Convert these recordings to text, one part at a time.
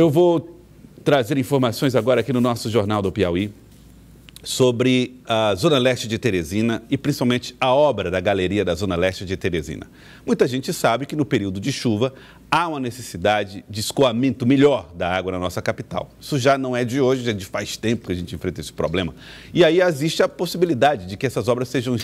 Eu vou trazer informações agora aqui no nosso Jornal do Piauí sobre a Zona Leste de Teresina e principalmente a obra da Galeria da Zona Leste de Teresina. Muita gente sabe que no período de chuva há uma necessidade de escoamento melhor da água na nossa capital. Isso já não é de hoje, já faz tempo que a gente enfrenta esse problema. E aí existe a possibilidade de que essas obras sejam,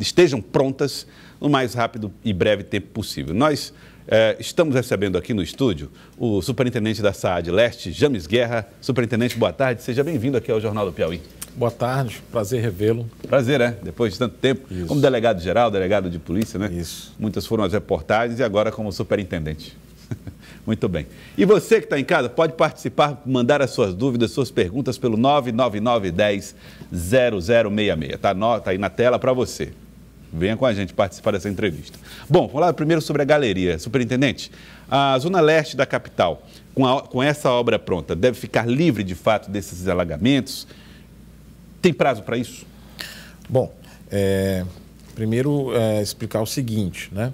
estejam prontas no mais rápido e breve tempo possível. Nós é, estamos recebendo aqui no estúdio o superintendente da SAAD Leste, James Guerra. Superintendente, boa tarde. Seja bem-vindo aqui ao Jornal do Piauí. Boa tarde, prazer revê-lo. Prazer, né? Depois de tanto tempo, Isso. como delegado geral, delegado de polícia, né? Isso. Muitas foram as reportagens e agora como superintendente. Muito bem. E você que está em casa, pode participar, mandar as suas dúvidas, suas perguntas pelo 99910 0066. Está tá aí na tela para você. Venha com a gente participar dessa entrevista. Bom, vamos lá primeiro sobre a galeria. Superintendente, a zona leste da capital, com, a, com essa obra pronta, deve ficar livre de fato desses alagamentos? Tem prazo para isso? Bom, é, primeiro é, explicar o seguinte, né?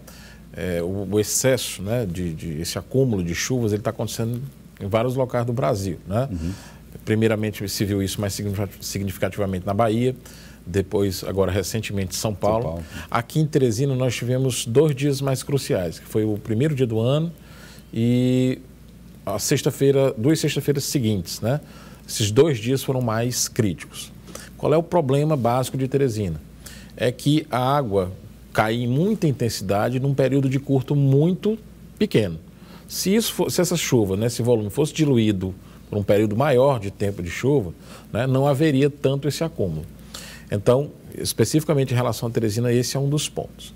É, o, o, excesso, né, de, de, esse acúmulo de chuvas, ele está acontecendo em vários locais do Brasil, né? Uhum. Primeiramente se viu isso mais significativamente na Bahia, depois, agora recentemente, São Paulo. São Paulo. Aqui em Teresina nós tivemos dois dias mais cruciais, que foi o primeiro dia do ano e a sexta-feira, duas sexta-feiras seguintes, né? Esses dois dias foram mais críticos. Qual é o problema básico de Teresina? É que a água cai em muita intensidade num período de curto muito pequeno. Se, isso for, se essa chuva, né, esse volume fosse diluído por um período maior de tempo de chuva, né, não haveria tanto esse acúmulo. Então, especificamente em relação a Teresina, esse é um dos pontos.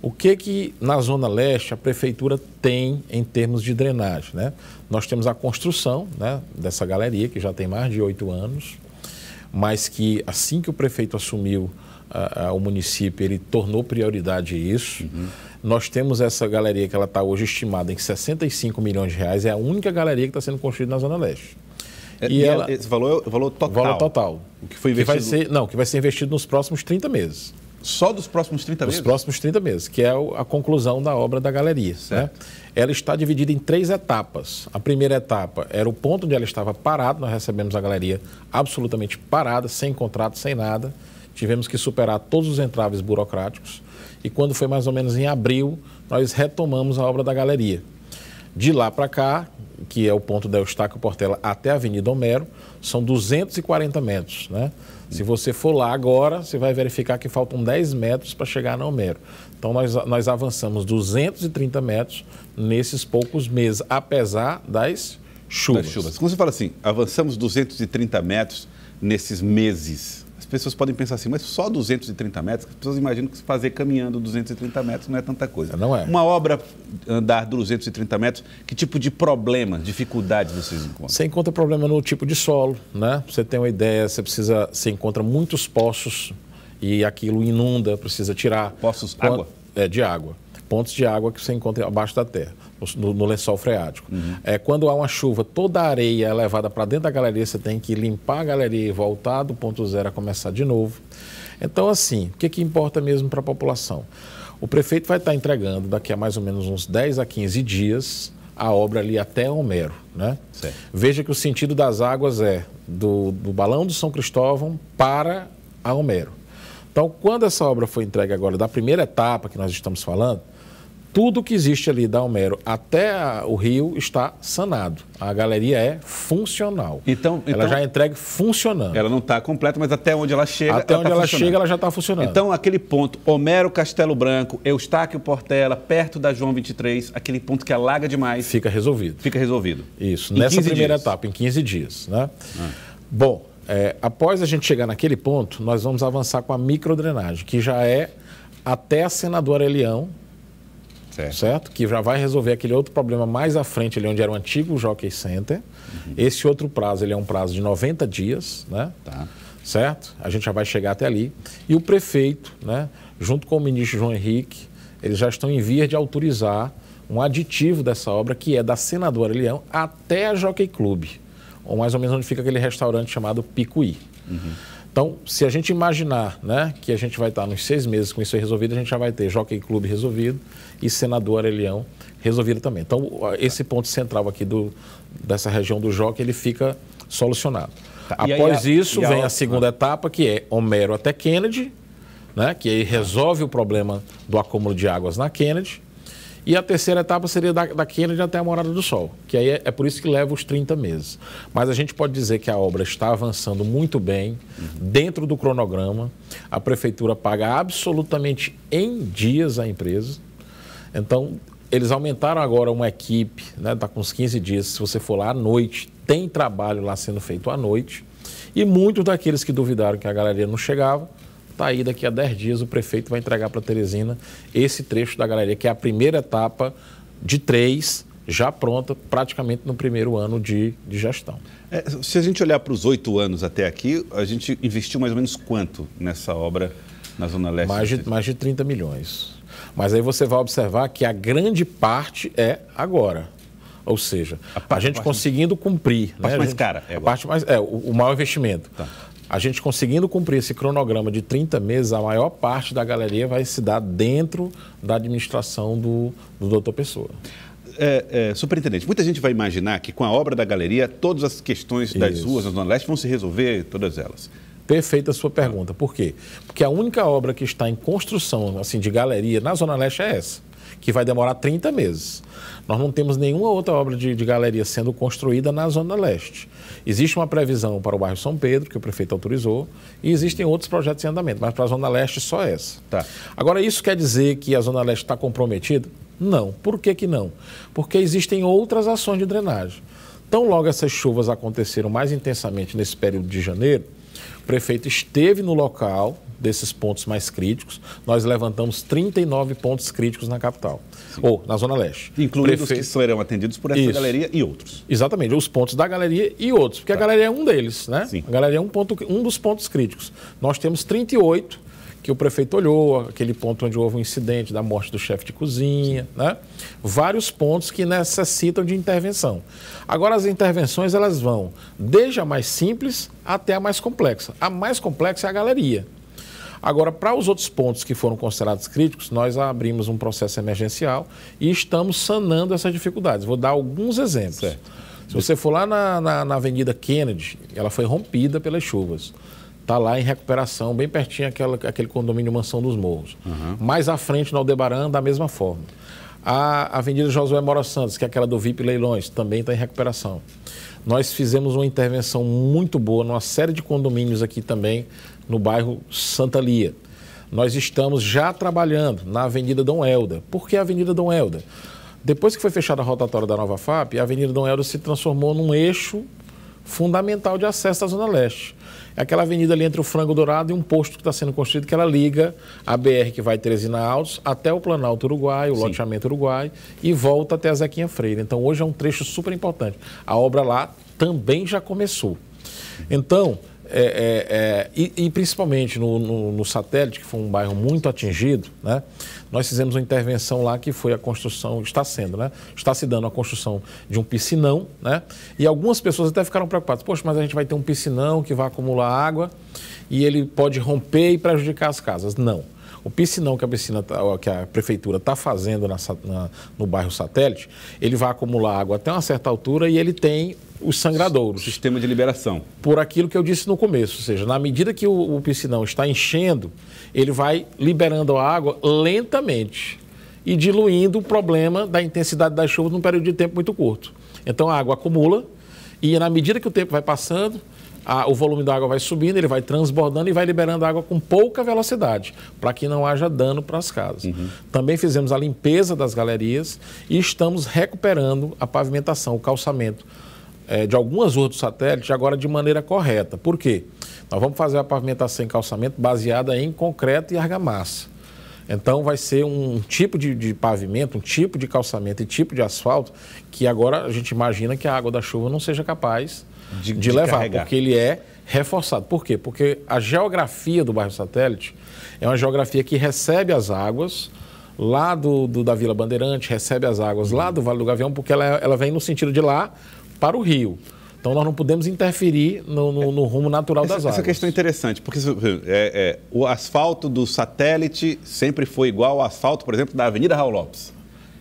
O que que na Zona Leste a Prefeitura tem em termos de drenagem? Né? Nós temos a construção né, dessa galeria, que já tem mais de oito anos, mas que assim que o prefeito assumiu a, a, o município, ele tornou prioridade isso. Uhum. Nós temos essa galeria que ela está hoje estimada em 65 milhões de reais, é a única galeria que está sendo construída na Zona Leste. É, e, ela, esse valor é o valor total. Valor total. O que foi investido? Que vai ser, não, que vai ser investido nos próximos 30 meses. Só dos próximos 30 meses? Dos próximos 30 meses, que é a conclusão da obra da galeria. Né? Ela está dividida em três etapas. A primeira etapa era o ponto onde ela estava parada, nós recebemos a galeria absolutamente parada, sem contrato, sem nada. Tivemos que superar todos os entraves burocráticos. E quando foi mais ou menos em abril, nós retomamos a obra da galeria. De lá para cá, que é o ponto da Eustáquio Portela até a Avenida Homero, são 240 metros, né? Se você for lá agora, você vai verificar que faltam 10 metros para chegar na Homero. Então, nós, nós avançamos 230 metros nesses poucos meses, apesar das chuvas. das chuvas. Quando você fala assim, avançamos 230 metros nesses meses, pessoas podem pensar assim, mas só 230 metros? As pessoas imaginam que fazer caminhando 230 metros não é tanta coisa. Não é. Uma obra andar 230 metros, que tipo de problema, dificuldade vocês encontram? Você encontra problema no tipo de solo, né? Você tem uma ideia, você precisa, você encontra muitos poços e aquilo inunda, precisa tirar. Poços, água? é, de água, pontos de água que você encontra abaixo da terra, no, no lençol freático. Uhum. É, quando há uma chuva, toda a areia é levada para dentro da galeria, você tem que limpar a galeria e voltar do ponto zero a começar de novo. Então, assim, o que, que importa mesmo para a população? O prefeito vai estar tá entregando daqui a mais ou menos uns 10 a 15 dias a obra ali até Homero. Né? Certo. Veja que o sentido das águas é do, do Balão do São Cristóvão para a Homero. Então, quando essa obra foi entregue agora, da primeira etapa que nós estamos falando, tudo que existe ali da Almero até a, o Rio está sanado. A galeria é funcional. Então, então ela já é entregue funcionando. Ela não está completa, mas até onde ela chega. Até ela onde tá ela chega, ela já está funcionando. Então, aquele ponto, Homero Castelo Branco, Eustáquio Portela, perto da João 23, aquele ponto que alaga demais. Fica resolvido. Fica resolvido. Isso, em nessa primeira dias. etapa, em 15 dias. Né? Ah. Bom, é, após a gente chegar naquele ponto, nós vamos avançar com a microdrenagem, que já é até a senadora Elião, certo. certo? Que já vai resolver aquele outro problema mais à frente, ali onde era o antigo Jockey Center. Uhum. Esse outro prazo, ele é um prazo de 90 dias, né? Tá. Certo? A gente já vai chegar até ali. E o prefeito, né, junto com o ministro João Henrique, eles já estão em vias de autorizar um aditivo dessa obra, que é da senadora Elião até a Jockey Clube ou mais ou menos onde fica aquele restaurante chamado Picuí. Uhum. Então, se a gente imaginar né, que a gente vai estar nos seis meses com isso resolvido, a gente já vai ter Jockey Clube resolvido e Senador Arelião resolvido também. Então, esse ponto central aqui do, dessa região do Jockey, ele fica solucionado. Tá. Após aí, isso, a, vem a, a segunda etapa, que é Homero até Kennedy, né, que aí resolve o problema do acúmulo de águas na Kennedy. E a terceira etapa seria da, da Kennedy até a Morada do Sol, que aí é, é, por isso que leva os 30 meses. Mas a gente pode dizer que a obra está avançando muito bem, dentro do cronograma. A prefeitura paga absolutamente em dias a empresa. Então, eles aumentaram agora uma equipe, né? Está com uns 15 dias. Se você for lá à noite, tem trabalho lá sendo feito à noite. E muitos daqueles que duvidaram que a galeria não chegava, Está aí, daqui a 10 dias o prefeito vai entregar para Teresina esse trecho da galeria, que é a primeira etapa de três, já pronta, praticamente no primeiro ano de, de gestão. É, se a gente olhar para os oito anos até aqui, a gente investiu mais ou menos quanto nessa obra na Zona Leste? Mais de, mais de 30 milhões. Mas aí você vai observar que a grande parte é agora. Ou seja, a, parte, a gente a conseguindo cumprir. A parte né? mais gente, cara. É a parte mais, é, o, o maior investimento. Tá. A gente conseguindo cumprir esse cronograma de 30 meses, a maior parte da galeria vai se dar dentro da administração do, do doutor Pessoa. É, é, superintendente, muita gente vai imaginar que com a obra da galeria, todas as questões das Isso. ruas do Zona Leste vão se resolver, todas elas. Perfeita a sua pergunta. Por quê? Porque a única obra que está em construção, assim, de galeria na Zona Leste é essa, que vai demorar 30 meses. Nós não temos nenhuma outra obra de, de galeria sendo construída na Zona Leste. Existe uma previsão para o bairro São Pedro, que o prefeito autorizou, e existem outros projetos em andamento, mas para a Zona Leste só essa. Tá. Agora, isso quer dizer que a Zona Leste está comprometida? Não. Por que, que não? Porque existem outras ações de drenagem. Tão logo essas chuvas aconteceram mais intensamente nesse período de janeiro, o prefeito esteve no local desses pontos mais críticos. Nós levantamos 39 pontos críticos na capital, Sim. ou na Zona Leste. Incluindo os que serão atendidos por essa Isso. galeria e outros. Exatamente, os pontos da galeria e outros, porque tá. a galeria é um deles, né? Sim. A galeria é um, ponto, um dos pontos críticos. Nós temos 38 que o prefeito olhou, aquele ponto onde houve um incidente da morte do chefe de cozinha, né? Vários pontos que necessitam de intervenção. Agora as intervenções elas vão desde a mais simples até a mais complexa. A mais complexa é a galeria. Agora, para os outros pontos que foram considerados críticos, nós abrimos um processo emergencial e estamos sanando essas dificuldades. Vou dar alguns exemplos. Certo. Se você for lá na, na, na Avenida Kennedy, ela foi rompida pelas chuvas está lá em recuperação, bem pertinho aquela, aquele condomínio Mansão dos Morros. Uhum. Mais à frente, no Aldebaran, da mesma forma. A Avenida Josué Mora Santos, que é aquela do VIP Leilões, também está em recuperação. Nós fizemos uma intervenção muito boa numa série de condomínios aqui também, no bairro Santa Lia. Nós estamos já trabalhando na Avenida Dom Helder. Por que a Avenida Dom Helder? Depois que foi fechada a rotatória da Nova FAP, a Avenida Dom Helder se transformou num eixo fundamental de acesso à Zona Leste. É aquela avenida ali entre o Frango Dourado e um posto que está sendo construído, que ela liga a BR que vai Teresina Altos até o Planalto Uruguai, o Sim. loteamento Uruguai, e volta até a Zequinha Freire. Então hoje é um trecho super importante. A obra lá também já começou. Então, é, é, é, e, e, principalmente no, no, no, satélite, que foi um bairro muito atingido, né? nós fizemos uma intervenção lá que foi a construção, está sendo, né? está se dando a construção de um piscinão, né? e algumas pessoas até ficaram preocupadas, poxa, mas a gente vai ter um piscinão que vai acumular água e ele pode romper e prejudicar as casas. Não. O piscinão que a, piscina, tá, que a prefeitura está fazendo na, na, no bairro satélite, ele vai acumular água até uma certa altura e ele tem os sangradouros. Sistema de liberação. Por aquilo que eu disse no começo, ou seja, na medida que o, o piscinão está enchendo, ele vai liberando a água lentamente e diluindo o problema da intensidade das chuvas num período de tempo muito curto. Então a água acumula e na medida que o tempo vai passando, a, o volume da água vai subindo, ele vai transbordando e vai liberando água com pouca velocidade, para que não haja dano para as casas. Uhum. Também fizemos a limpeza das galerias e estamos recuperando a pavimentação, o calçamento é, de algumas outros satélites agora de maneira correta. Por quê? Nós vamos fazer a pavimentação em calçamento baseada em concreto e argamassa. Então vai ser um tipo de, de, pavimento, um tipo de calçamento e tipo de asfalto que agora a gente imagina que a água da chuva não seja capaz de, de, de levar, carregar. porque ele é reforçado. Por quê? Porque a geografia do bairro satélite é uma geografia que recebe as águas lá do, do da Vila Bandeirante, recebe as águas uhum. lá do Vale do Gavião, porque ela, é, ela vem no sentido de lá para o rio. Então nós não podemos interferir no, no, no rumo natural essa, das águas. Essa questão é interessante, porque é, é, o asfalto do satélite sempre foi igual ao asfalto, por exemplo, da Avenida Raul Lopes.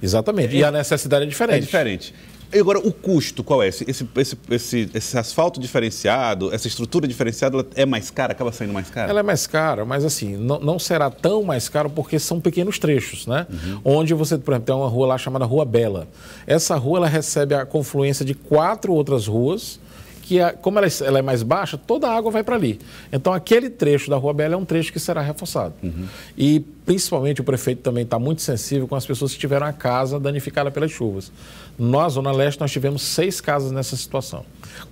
Exatamente. E, e é, a necessidade é diferente. É diferente. E agora, o custo, qual é? Esse, esse, esse, esse, asfalto diferenciado, essa estrutura diferenciada, ela é mais cara? Acaba saindo mais cara? Ela é mais cara, mas assim, não, não será tão mais caro porque são pequenos trechos, né? Uhum. Onde você, por exemplo, tem uma rua lá chamada Rua Bela. Essa rua, ela recebe a confluência de quatro outras ruas que a, como ela, é, ela, é mais baixa, toda a água vai para ali. Então, aquele trecho da Rua Bela é um trecho que será reforçado. Uhum. E, principalmente, o prefeito também está muito sensível com as pessoas que tiveram a casa danificada pelas chuvas. Nós, Zona Leste, nós tivemos seis casas nessa situação.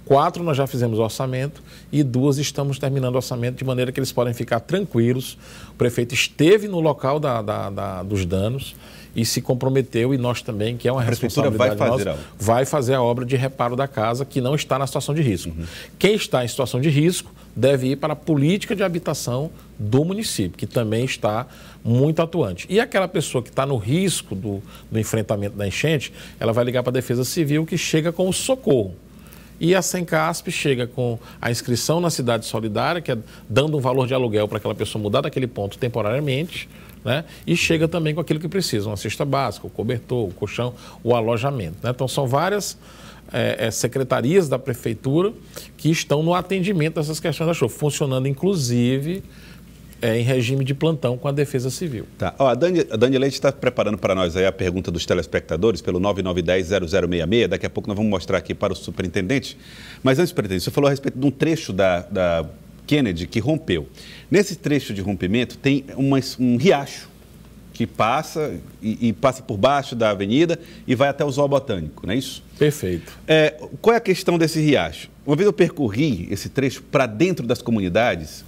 Quatro nós já fizemos orçamento e duas estamos terminando orçamento, de maneira que eles podem ficar tranquilos. O prefeito esteve no local da, da, da dos danos e se comprometeu, e nós também, que é uma a responsabilidade vai fazer nossa, vai fazer a obra de reparo da casa que não está na situação de risco. Uhum. Quem está em situação de risco deve ir para a política de habitação do município, que também está muito atuante. E aquela pessoa que está no risco do, do enfrentamento da enchente, ela vai ligar para a Defesa Civil, que chega com o socorro. E a Sencasp chega com a inscrição na cidade solidária, que é dando um valor de aluguel para aquela pessoa mudar daquele ponto temporariamente, né? E chega também com aquilo que precisa, uma cesta básica, o cobertor, o colchão, o alojamento. Né? Então são várias é, é, secretarias da prefeitura que estão no atendimento dessas questões da chuva, funcionando inclusive é, em regime de plantão com a Defesa Civil. Tá. Ó, a, Dani, a Dani Leite está preparando para nós aí a pergunta dos telespectadores pelo 9910 Daqui a pouco nós vamos mostrar aqui para o superintendente. Mas antes, superintendente, você falou a respeito de um trecho da, da Kennedy que rompeu. Nesse trecho de rompimento tem uma, um riacho que passa e, e, passa por baixo da avenida e vai até o Zó Botânico, não é isso? Perfeito. É, qual é a questão desse riacho? Uma vez eu percorri esse trecho para dentro das comunidades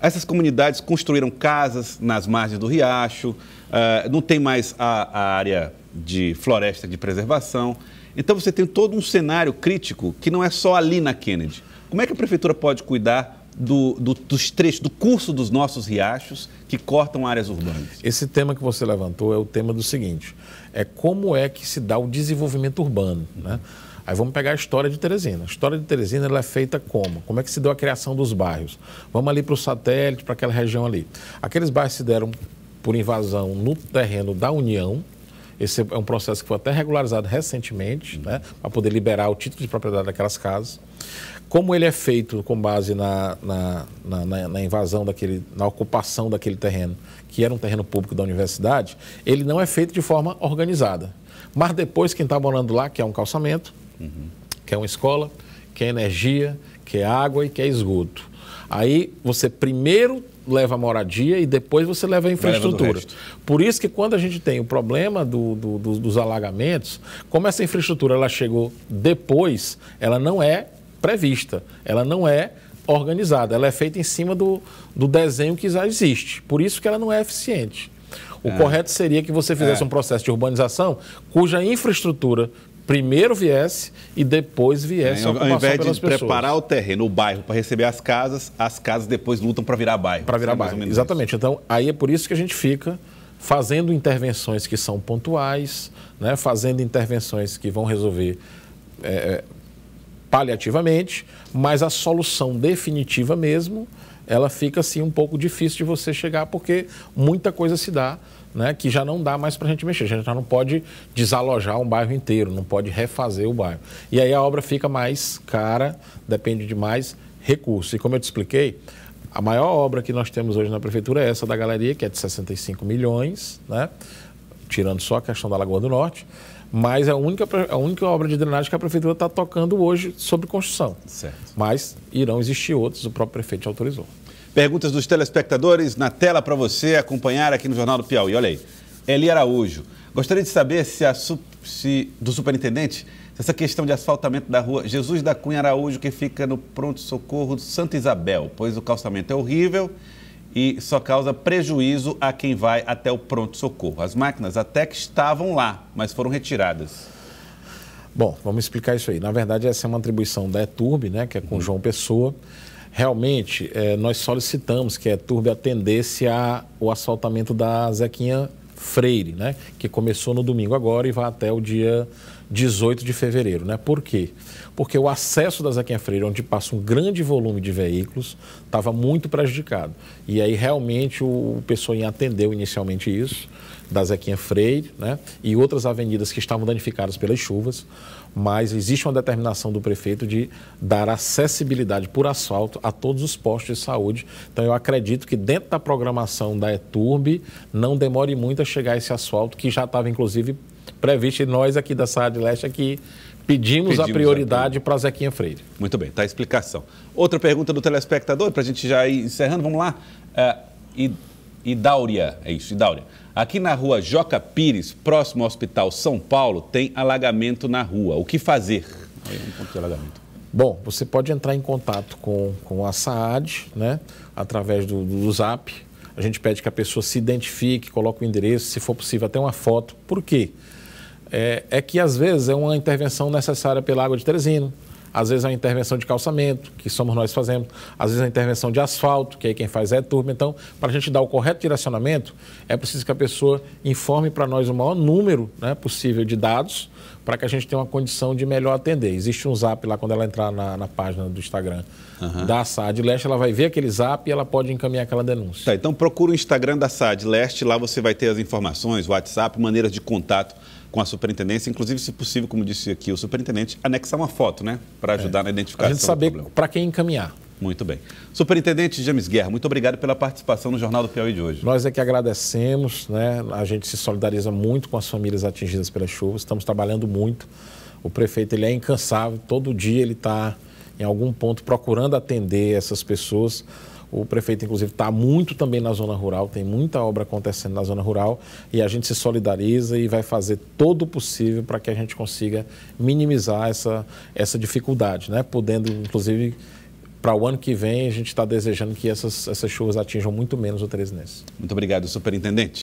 essas comunidades construíram casas nas margens do riacho, eh, não tem mais a, a área de floresta de preservação. Então você tem todo um cenário crítico que não é só ali na Kennedy. Como é que a prefeitura pode cuidar do, do, dos trechos, do curso dos nossos riachos que cortam áreas urbanas. Esse tema que você levantou é o tema do seguinte: é como é que se dá o desenvolvimento urbano, né? Uhum Aí vamos pegar a história de Teresina. A história de Teresina ela é feita como? Como é que se deu a criação dos bairros? Vamos ali para o satélite, para aquela região ali. Aqueles bairros se deram por invasão no terreno da União. Esse é um processo que foi até regularizado recentemente, né, para poder liberar o título de propriedade daquelas casas. Como ele é feito com base na, na, na, na invasão daquele, na ocupação daquele terreno, que era um terreno público da universidade, ele não é feito de forma organizada. Mas depois, quem está morando lá, que é um calçamento, Uhum. é uma escola, que é energia, que é água e que é esgoto. Aí você primeiro leva a moradia e depois você leva a infraestrutura. Por isso que quando a gente tem o problema do, do, do, dos alagamentos, como essa infraestrutura ela chegou depois, ela não é prevista, ela não é organizada, ela é feita em cima do, do desenho que já existe. Por isso que ela não é eficiente. O é. correto seria que você fizesse é. um processo de urbanização cuja infraestrutura primeiro viesse e depois viesse é, a ocupação Ao invés de pessoas. preparar o terreno, o bairro, para receber as casas, as casas depois lutam para virar bairro. Para virar é bairro, exatamente. Isso. Então, aí é por isso que a gente fica fazendo intervenções que são pontuais, né? fazendo intervenções que vão resolver é, é paliativamente, mas a solução definitiva mesmo, ela fica assim um pouco difícil de você chegar, porque muita coisa se dá né, que já não dá mais para a gente mexer. A gente já não pode desalojar um bairro inteiro, não pode refazer o bairro. E aí a obra fica mais cara, depende de mais recursos. E como eu te expliquei, a maior obra que nós temos hoje na prefeitura é essa da galeria, que é de 65 milhões, né? tirando só a questão da Lagoa do Norte, mas é a única, a única obra de drenagem que a prefeitura está tocando hoje sobre construção. Certo. Mas irão existir outros, o próprio prefeito autorizou. Perguntas dos telespectadores na tela para você acompanhar aqui no Jornal do Piauí. Olha aí, Eli Araújo. Gostaria de saber se, a, se do superintendente se essa questão de asfaltamento da rua Jesus da Cunha Araújo, que fica no pronto-socorro de Santa Isabel, pois o calçamento é horrível e só causa prejuízo a quem vai até o pronto-socorro. As máquinas até que estavam lá, mas foram retiradas. Bom, vamos explicar isso aí. Na verdade, essa é uma atribuição da ETURB, né, que é com uhum. João Pessoa realmente é, nós solicitamos que a Turbe atendesse ao assaltamento da Zequinha Freire, né? que começou no domingo agora e vai até o dia 18 de fevereiro. Né? Por quê? Porque o acesso da Zequinha Freire, onde passa um grande volume de veículos, estava muito prejudicado. E aí realmente o, o pessoal atendeu inicialmente isso da Zequinha Freire né, e outras avenidas que estavam danificadas pelas chuvas, mas existe uma determinação do prefeito de dar acessibilidade por asfalto a todos os postos de saúde. Então eu acredito que dentro da programação da ETURB não demore muito a chegar esse asfalto que já estava inclusive previsto e nós aqui da Sá de Leste aqui é pedimos, pedimos a prioridade para Zequinha Freire. Muito bem, tá a explicação. Outra pergunta do telespectador para a gente já ir encerrando, vamos lá. É, e Idáurea, é isso, Idáurea. Aqui na rua Joca Pires, próximo ao Hospital São Paulo, tem alagamento na rua. O que fazer? Bom, você pode entrar em contato com, com a SAAD, né? Através do, do zap. A gente pede que a pessoa se identifique, coloque o endereço, se for possível, até uma foto. Por quê? É, é que às vezes é uma intervenção necessária pela água de Teresina, às vezes é a intervenção de calçamento, que somos nós fazemos, às vezes é a intervenção de asfalto, que aí quem faz é a turma. Então, para a gente dar o correto direcionamento, é preciso que a pessoa informe para nós o maior número né, possível de dados para que a gente tenha uma condição de melhor atender. Existe um zap lá quando ela entrar na, na página do Instagram uhum. da SAD Leste, ela vai ver aquele zap e ela pode encaminhar aquela denúncia. Tá, então procura o Instagram da SAD Leste, lá você vai ter as informações, WhatsApp, maneiras de contato com a superintendência, inclusive, se possível, como disse aqui o superintendente, anexar uma foto, né? Para é. ajudar é. na identificação. A gente saber para quem encaminhar. Muito bem. Superintendente James Guerra, muito obrigado pela participação no Jornal do Piauí de hoje. Nós é que agradecemos, né? A gente se solidariza muito com as famílias atingidas pelas chuvas, estamos trabalhando muito. O prefeito ele é incansável, todo dia ele está em algum ponto procurando atender essas pessoas. O prefeito, inclusive, está muito também na zona rural, tem muita obra acontecendo na zona rural e a gente se solidariza e vai fazer todo o possível para que a gente consiga minimizar essa, essa dificuldade, né? Podendo, inclusive, para o ano que vem, a gente está desejando que essas, essas chuvas atinjam muito menos o Teresinense. Muito obrigado, superintendente.